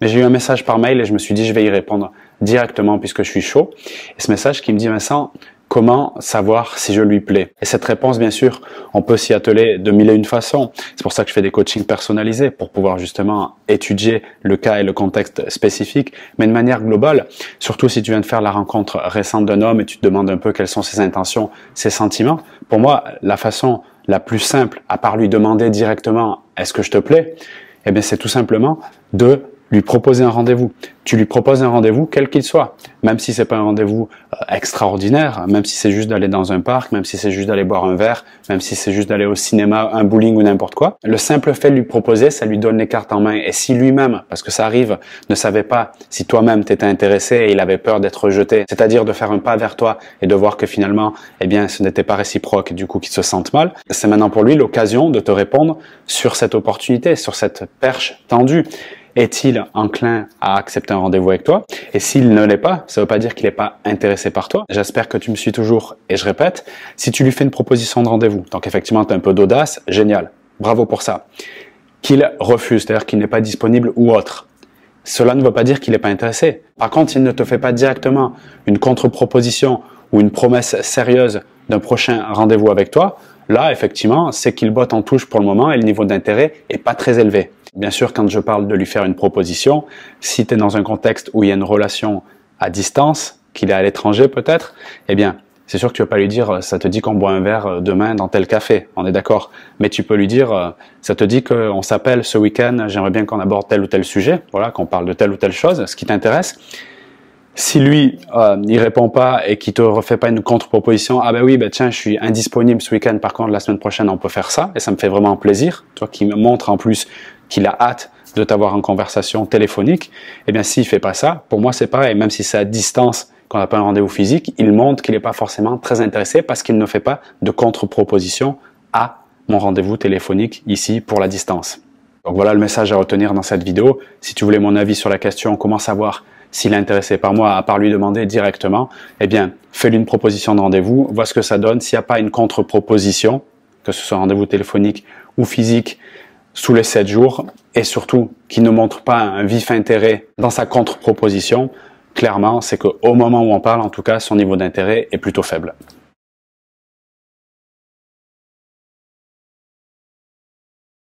Mais j'ai eu un message par mail et je me suis dit, je vais y répondre directement puisque je suis chaud. Et ce message qui me dit, Vincent, comment savoir si je lui plais Et cette réponse, bien sûr, on peut s'y atteler de mille et une façons. C'est pour ça que je fais des coachings personnalisés pour pouvoir justement étudier le cas et le contexte spécifique, mais de manière globale, surtout si tu viens de faire la rencontre récente d'un homme et tu te demandes un peu quelles sont ses intentions, ses sentiments. Pour moi, la façon la plus simple, à part lui demander directement est-ce que je te plais, eh bien, c'est tout simplement de lui proposer un rendez-vous. Tu lui proposes un rendez-vous, quel qu'il soit, même si c'est pas un rendez-vous euh, extraordinaire, même si c'est juste d'aller dans un parc, même si c'est juste d'aller boire un verre, même si c'est juste d'aller au cinéma, un bowling ou n'importe quoi. Le simple fait de lui proposer, ça lui donne les cartes en main. Et si lui-même, parce que ça arrive, ne savait pas si toi-même t'étais intéressé et il avait peur d'être rejeté, c'est-à-dire de faire un pas vers toi et de voir que finalement, eh bien, ce n'était pas réciproque, du coup, qu'il se sente mal, c'est maintenant pour lui l'occasion de te répondre sur cette opportunité, sur cette perche tendue est-il enclin à accepter un rendez-vous avec toi Et s'il ne l'est pas, ça ne veut pas dire qu'il n'est pas intéressé par toi. J'espère que tu me suis toujours et je répète, si tu lui fais une proposition de rendez-vous, tant qu'effectivement tu as un peu d'audace, génial, bravo pour ça. Qu'il refuse, c'est-à-dire qu'il n'est pas disponible ou autre. Cela ne veut pas dire qu'il n'est pas intéressé. Par contre, s'il ne te fait pas directement une contre-proposition ou une promesse sérieuse d'un prochain rendez-vous avec toi. Là, effectivement, c'est qu'il botte en touche pour le moment et le niveau d'intérêt est pas très élevé. Bien sûr, quand je parle de lui faire une proposition, si tu es dans un contexte où il y a une relation à distance, qu'il est à l'étranger peut-être, eh bien, c'est sûr que tu peux pas lui dire euh, ça te dit qu'on boit un verre euh, demain dans tel café, on est d'accord. Mais tu peux lui dire euh, ça te dit qu'on s'appelle ce week-end, j'aimerais bien qu'on aborde tel ou tel sujet, voilà, qu'on parle de telle ou telle chose, ce qui t'intéresse. Si lui, il il répond pas et qu'il te refait pas une contre-proposition, ah ben oui, ben tiens, je suis indisponible ce week-end, par contre la semaine prochaine on peut faire ça, et ça me fait vraiment plaisir. Toi qui me montres en plus qu'il a hâte de t'avoir en conversation téléphonique, eh bien s'il fait pas ça, pour moi c'est pareil, même si c'est à distance qu'on n'a pas un rendez-vous physique, il montre qu'il n'est pas forcément très intéressé parce qu'il ne fait pas de contre-proposition à mon rendez-vous téléphonique ici pour la distance. Donc voilà le message à retenir dans cette vidéo. Si tu voulais mon avis sur la question comment savoir s'il est intéressé par moi, à part lui demander directement, eh bien, fais-lui une proposition de rendez-vous, vois ce que ça donne. S'il n'y a pas une contre-proposition, que ce soit rendez-vous téléphonique ou physique, sous les 7 jours et surtout qui ne montre pas un vif intérêt dans sa contre-proposition, clairement, c'est qu'au moment où on parle, en tout cas, son niveau d'intérêt est plutôt faible.